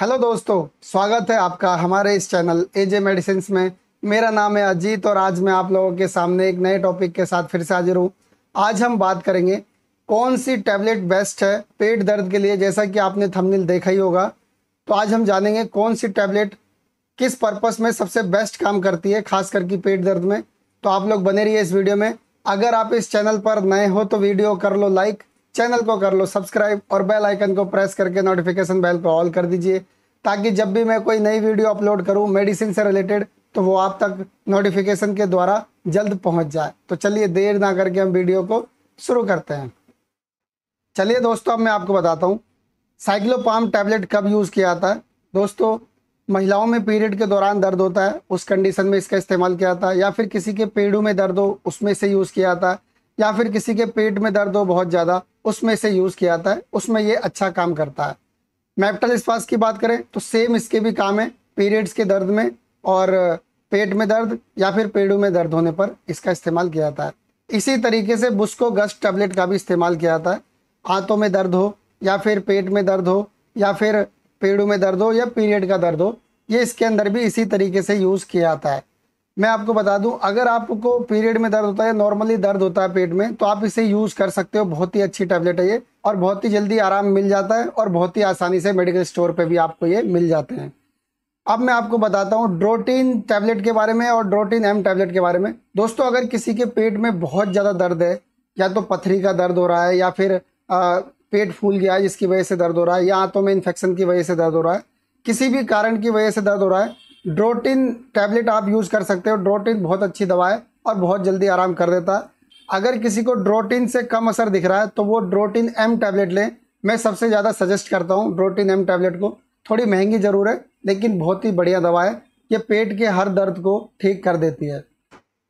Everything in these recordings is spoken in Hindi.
हेलो दोस्तों स्वागत है आपका हमारे इस चैनल एजे मेडिसिन में मेरा नाम है अजीत और आज मैं आप लोगों के सामने एक नए टॉपिक के साथ फिर से हाजिर हूँ आज हम बात करेंगे कौन सी टैबलेट बेस्ट है पेट दर्द के लिए जैसा कि आपने थंबनेल देखा ही होगा तो आज हम जानेंगे कौन सी टैबलेट किस पर्पस में सबसे बेस्ट काम करती है खास करके पेट दर्द में तो आप लोग बने रहिए इस वीडियो में अगर आप इस चैनल पर नए हो तो वीडियो कर लो लाइक चैनल को कर लो सब्सक्राइब और बेल आइकन को प्रेस करके नोटिफिकेशन बेल को ऑल कर दीजिए ताकि जब भी मैं कोई नई वीडियो अपलोड करूँ मेडिसिन से रिलेटेड तो वो आप तक नोटिफिकेशन के द्वारा जल्द पहुँच जाए तो चलिए देर ना करके हम वीडियो को शुरू करते हैं चलिए दोस्तों अब मैं आपको बताता हूँ साइक्लोपाम टैबलेट कब यूज़ किया जाता है दोस्तों महिलाओं में पीरियड के दौरान दर्द होता है उस कंडीशन में इसका इस्तेमाल किया जाता है या फिर किसी के पेड़ों में दर्द हो उसमें से यूज़ किया जाता है या फिर किसी के पेट में दर्द हो बहुत ज़्यादा उसमें इसे यूज़ किया जाता है उसमें ये अच्छा काम करता है मैप्टल स्पास की बात करें तो सेम इसके भी काम है पीरियड्स के दर्द में और पेट में दर्द या फिर पेड़ों में दर्द होने पर इसका इस्तेमाल किया जाता है इसी तरीके से बुस्को गस्ट टैबलेट का भी इस्तेमाल किया जाता है आंतों में दर्द हो या फिर पेट में दर्द हो या फिर पेड़ों में दर्द हो या पीरियड का दर्द हो ये इसके अंदर भी इसी तरीके से यूज़ किया जाता है मैं आपको बता दूं अगर आपको पीरियड में दर्द होता है नॉर्मली दर्द होता है पेट में तो आप इसे यूज कर सकते हो बहुत ही अच्छी टैबलेट है ये और बहुत ही जल्दी आराम मिल जाता है और बहुत ही आसानी से मेडिकल स्टोर पे भी आपको ये मिल जाते हैं अब मैं आपको बताता हूँ ड्रोटीन टैबलेट के बारे में और ड्रोटीन एम टैबलेट के बारे में दोस्तों अगर किसी के पेट में बहुत ज़्यादा दर्द है या तो पथरी का दर्द हो रहा है या फिर आ, पेट फूल गया है जिसकी वजह से दर्द हो रहा है या आंतों में इन्फेक्शन की वजह से दर्द हो रहा है किसी भी कारण की वजह से दर्द हो रहा है ड्रोटिन टैबलेट आप यूज़ कर सकते हो ड्रोटिन बहुत अच्छी दवा है और बहुत जल्दी आराम कर देता है अगर किसी को ड्रोटिन से कम असर दिख रहा है तो वो ड्रोटिन एम टैबलेट लें मैं सबसे ज़्यादा सजेस्ट करता हूँ ड्रोटिन एम टैबलेट को थोड़ी महंगी ज़रूर है लेकिन बहुत ही बढ़िया दवा है ये पेट के हर दर्द को ठीक कर देती है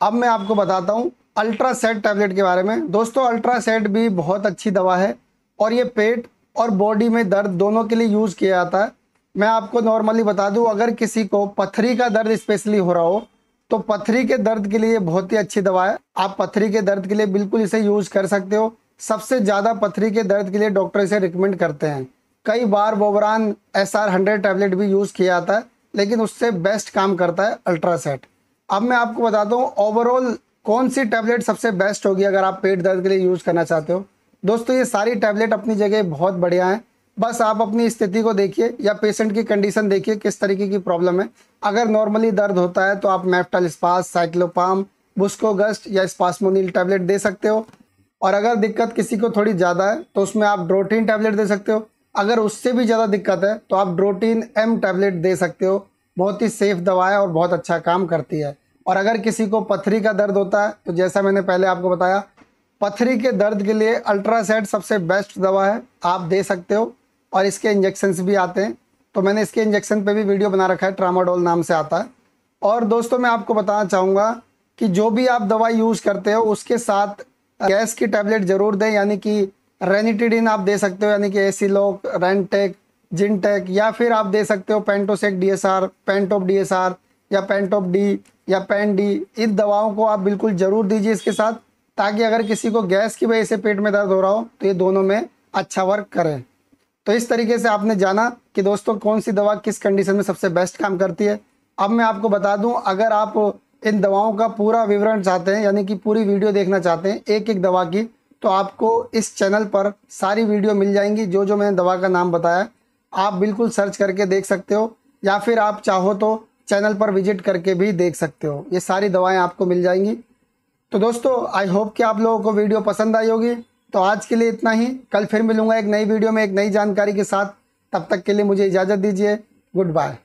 अब मैं आपको बताता हूँ अल्ट्रा सेट टैबलेट के बारे में दोस्तों अल्ट्रा सेट भी बहुत अच्छी दवा है और ये पेट और बॉडी में दर्द दोनों के लिए यूज़ किया जाता है मैं आपको नॉर्मली बता दूं अगर किसी को पथरी का दर्द स्पेशली हो रहा हो तो पथरी के दर्द के लिए बहुत ही अच्छी दवा है आप पथरी के दर्द के लिए बिल्कुल इसे यूज़ कर सकते हो सबसे ज़्यादा पथरी के दर्द के लिए डॉक्टर इसे रिकमेंड करते हैं कई बार बोबरान एस आर हंड्रेड टैबलेट भी यूज़ किया जाता है लेकिन उससे बेस्ट काम करता है अल्ट्रासेट अब मैं आपको बता हूँ ओवरऑल कौन सी टैबलेट सबसे बेस्ट होगी अगर आप पेट दर्द के लिए यूज़ करना चाहते हो दोस्तों ये सारी टैबलेट अपनी जगह बहुत बढ़िया हैं बस आप अपनी स्थिति को देखिए या पेशेंट की कंडीशन देखिए किस तरीके की प्रॉब्लम है अगर नॉर्मली दर्द होता है तो आप मैफ्टल स्पास साइक्लोपाम बुस्कोगस्ट या स्पासमोनील टैबलेट दे सकते हो और अगर दिक्कत किसी को थोड़ी ज़्यादा है तो उसमें आप ड्रोटीन टैबलेट दे सकते हो अगर उससे भी ज़्यादा दिक्कत है तो आप ड्रोटीन एम टैबलेट दे सकते हो बहुत ही सेफ़ दवा है और बहुत अच्छा काम करती है और अगर किसी को पथरी का दर्द होता है तो जैसा मैंने पहले आपको बताया पथरी के दर्द के लिए अल्ट्रासेट सबसे बेस्ट दवा है आप दे सकते हो और इसके इंजेक्शन भी आते हैं तो मैंने इसके इंजेक्शन पे भी वीडियो बना रखा है ट्रामाडोल नाम से आता है और दोस्तों मैं आपको बताना चाहूँगा कि जो भी आप दवाई यूज़ करते हो उसके साथ गैस की टैबलेट ज़रूर दें यानी कि रेनिटिडिन आप दे सकते हो यानी कि एसिलोक रेनटेक जिनटेक या फिर आप दे सकते हो Pantosec D S R Pantop D S R या पेंटोप डी या पेन डी इन दवाओं को आप बिल्कुल ज़रूर दीजिए इसके साथ ताकि अगर किसी को गैस की वजह से पेट में दर्द हो रहा हो तो ये दोनों में अच्छा वर्क करें तो इस तरीके से आपने जाना कि दोस्तों कौन सी दवा किस कंडीशन में सबसे बेस्ट काम करती है अब मैं आपको बता दूं अगर आप इन दवाओं का पूरा विवरण चाहते हैं यानी कि पूरी वीडियो देखना चाहते हैं एक एक दवा की तो आपको इस चैनल पर सारी वीडियो मिल जाएंगी जो जो मैंने दवा का नाम बताया आप बिल्कुल सर्च करके देख सकते हो या फिर आप चाहो तो चैनल पर विजिट करके भी देख सकते हो ये सारी दवाएं आपको मिल जाएंगी तो दोस्तों आई होप कि आप लोगों को वीडियो पसंद आई होगी तो आज के लिए इतना ही कल फिर मिलूंगा एक नई वीडियो में एक नई जानकारी के साथ तब तक के लिए मुझे इजाज़त दीजिए गुड बाय